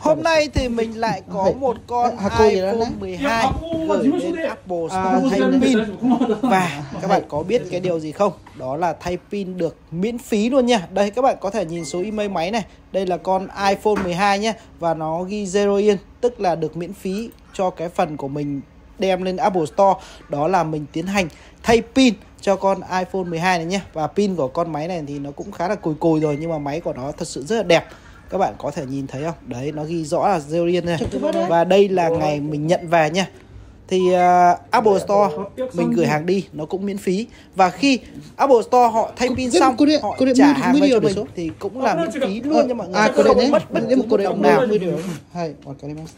Hôm nay thì mình lại có một con à, iPhone 12 gửi đến Apple à, Store thay pin Và các bạn có biết cái điều gì không? Đó là thay pin được miễn phí luôn nha Đây các bạn có thể nhìn số email máy này Đây là con iPhone 12 nhé Và nó ghi zero yên Tức là được miễn phí cho cái phần của mình đem lên Apple Store Đó là mình tiến hành thay pin cho con iPhone 12 này nhé Và pin của con máy này thì nó cũng khá là cùi cùi rồi Nhưng mà máy của nó thật sự rất là đẹp các bạn có thể nhìn thấy không đấy nó ghi rõ là Zerion này và đây là ngày mình nhận về nha thì uh, Apple Store mình gửi hàng đi nó cũng miễn phí và khi Apple Store họ thay pin xong họ trả hàng về cho mình thì cũng là ờ, miễn phí luôn nha ờ, mọi người à, không mất bất cứ nào một đồng nào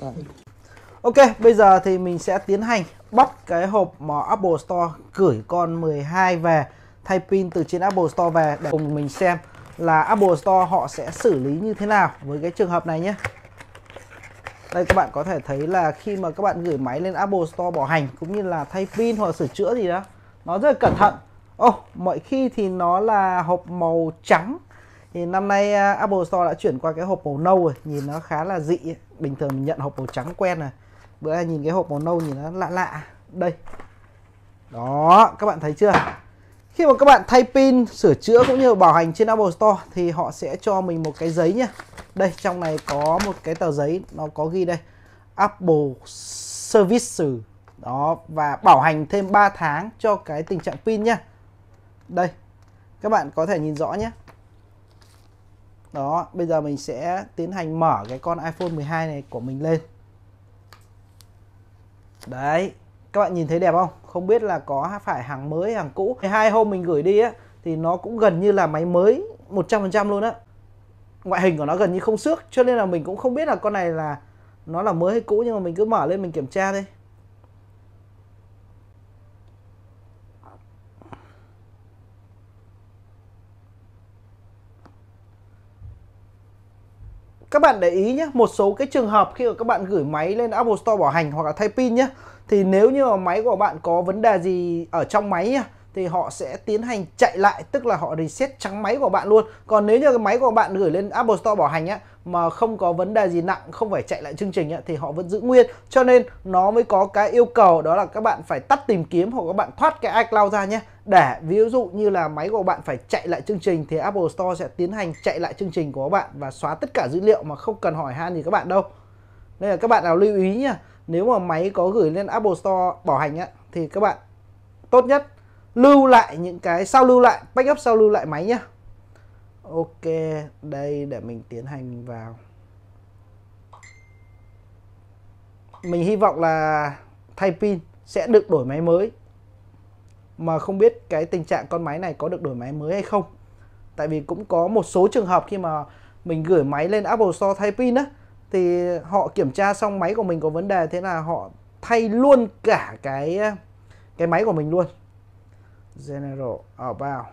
ừ. Ok, bây giờ thì mình sẽ tiến hành bóc cái hộp mà Apple Store gửi con 12 về thay pin từ trên Apple Store về để cùng mình xem là Apple Store họ sẽ xử lý như thế nào với cái trường hợp này nhé đây các bạn có thể thấy là khi mà các bạn gửi máy lên Apple Store bảo hành cũng như là thay pin hoặc sửa chữa gì đó nó rất là cẩn thận Ồ, oh, mọi khi thì nó là hộp màu trắng thì năm nay à, Apple Store đã chuyển qua cái hộp màu nâu rồi nhìn nó khá là dị bình thường mình nhận hộp màu trắng quen rồi bữa nay nhìn cái hộp màu nâu nhìn nó lạ lạ đây đó các bạn thấy chưa khi mà các bạn thay pin sửa chữa cũng như bảo hành trên Apple Store thì họ sẽ cho mình một cái giấy nhá đây trong này có một cái tờ giấy nó có ghi đây Apple Service đó và bảo hành thêm 3 tháng cho cái tình trạng pin nhá đây các bạn có thể nhìn rõ nhé đó bây giờ mình sẽ tiến hành mở cái con iPhone 12 này của mình lên đấy các bạn nhìn thấy đẹp không không biết là có phải hàng mới hàng cũ hai hôm mình gửi đi á thì nó cũng gần như là máy mới 100% luôn á ngoại hình của nó gần như không xước cho nên là mình cũng không biết là con này là nó là mới hay cũ nhưng mà mình cứ mở lên mình kiểm tra đây các bạn để ý nhé một số cái trường hợp khi mà các bạn gửi máy lên Apple Store bảo hành hoặc là thay pin nhé thì nếu như mà máy của bạn có vấn đề gì ở trong máy nhá, thì họ sẽ tiến hành chạy lại tức là họ reset trắng máy của bạn luôn còn nếu như cái máy của bạn gửi lên Apple Store bảo hành á mà không có vấn đề gì nặng không phải chạy lại chương trình ấy, thì họ vẫn giữ nguyên cho nên nó mới có cái yêu cầu đó là các bạn phải tắt tìm kiếm hoặc các bạn thoát cái iCloud ra nhé để ví dụ như là máy của bạn phải chạy lại chương trình thì Apple Store sẽ tiến hành chạy lại chương trình của các bạn và xóa tất cả dữ liệu mà không cần hỏi han gì các bạn đâu nên là các bạn nào lưu ý nhá nếu mà máy có gửi lên Apple Store bảo hành á thì các bạn tốt nhất lưu lại những cái sao lưu lại backup sao lưu lại máy nhá ok đây để mình tiến hành vào mình hy vọng là thay pin sẽ được đổi máy mới mà không biết cái tình trạng con máy này có được đổi máy mới hay không tại vì cũng có một số trường hợp khi mà mình gửi máy lên Apple Store thay pin á thì họ kiểm tra xong máy của mình có vấn đề thế là họ thay luôn cả cái cái máy của mình luôn General ở vào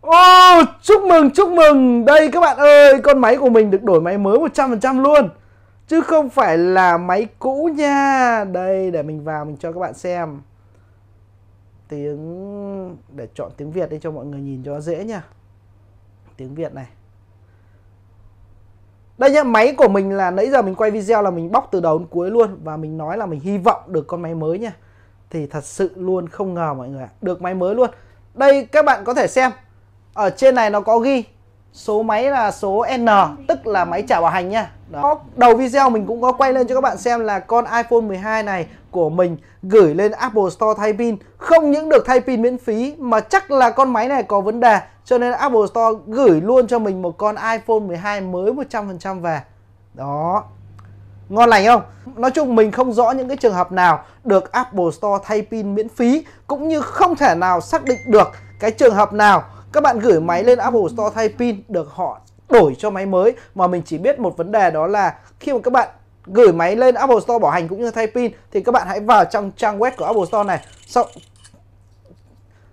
Ô, oh, chúc mừng, chúc mừng. Đây các bạn ơi, con máy của mình được đổi máy mới 100% luôn. Chứ không phải là máy cũ nha. Đây, để mình vào mình cho các bạn xem. Tiếng... Để chọn tiếng Việt đi cho mọi người nhìn cho dễ nha. Tiếng Việt này. Đây nhá, máy của mình là nãy giờ mình quay video là mình bóc từ đầu đến cuối luôn. Và mình nói là mình hy vọng được con máy mới nha. Thì thật sự luôn không ngờ mọi người ạ. Được máy mới luôn. Đây các bạn có thể xem ở trên này nó có ghi số máy là số N tức là máy trả bảo hành nha đó đầu video mình cũng có quay lên cho các bạn xem là con iPhone 12 này của mình gửi lên Apple Store thay pin không những được thay pin miễn phí mà chắc là con máy này có vấn đề cho nên Apple Store gửi luôn cho mình một con iPhone 12 mới 100% về đó ngon lành không? Nói chung mình không rõ những cái trường hợp nào được Apple Store thay pin miễn phí cũng như không thể nào xác định được cái trường hợp nào các bạn gửi máy lên Apple Store thay pin được họ đổi cho máy mới mà mình chỉ biết một vấn đề đó là khi mà các bạn gửi máy lên Apple Store bảo hành cũng như thay pin thì các bạn hãy vào trong trang web của Apple Store này sau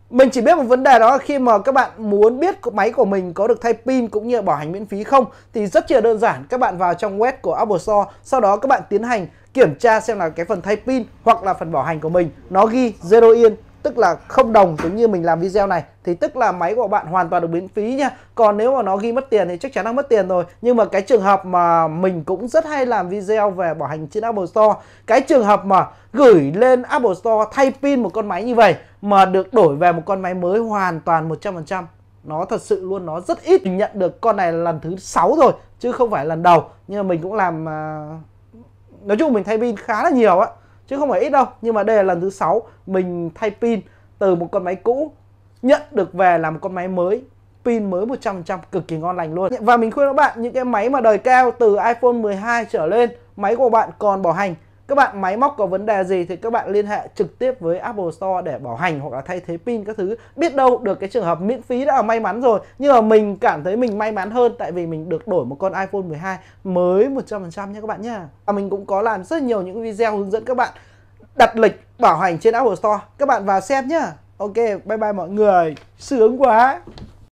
mình chỉ biết một vấn đề đó là khi mà các bạn muốn biết máy của mình có được thay pin cũng như bảo hành miễn phí không thì rất là đơn giản các bạn vào trong web của Apple Store sau đó các bạn tiến hành kiểm tra xem là cái phần thay pin hoặc là phần bảo hành của mình nó ghi zero yên tức là không đồng giống như mình làm video này thì tức là máy của bạn hoàn toàn được miễn phí nha còn nếu mà nó ghi mất tiền thì chắc chắn nó mất tiền rồi nhưng mà cái trường hợp mà mình cũng rất hay làm video về bảo hành trên Apple Store cái trường hợp mà gửi lên Apple Store thay pin một con máy như vậy mà được đổi về một con máy mới hoàn toàn 100% nó thật sự luôn nó rất ít mình nhận được con này là lần thứ 6 rồi chứ không phải lần đầu nhưng mà mình cũng làm à, nói chung mình thay pin khá là nhiều á chứ không phải ít đâu nhưng mà đây là lần thứ sáu mình thay pin từ một con máy cũ nhận được về làm một con máy mới pin mới 100% cực kỳ ngon lành luôn và mình khuyên các bạn những cái máy mà đời cao từ iPhone 12 trở lên máy của bạn còn bảo hành các bạn máy móc có vấn đề gì thì các bạn liên hệ trực tiếp với Apple Store để bảo hành hoặc là thay thế pin các thứ biết đâu được cái trường hợp miễn phí đã là may mắn rồi nhưng mà mình cảm thấy mình may mắn hơn tại vì mình được đổi một con iPhone 12 mới 100% nha các bạn nhé và mình cũng có làm rất nhiều những video hướng dẫn các bạn đặt lịch bảo hành trên Apple Store các bạn vào xem nhá Ok bye bye mọi người sướng quá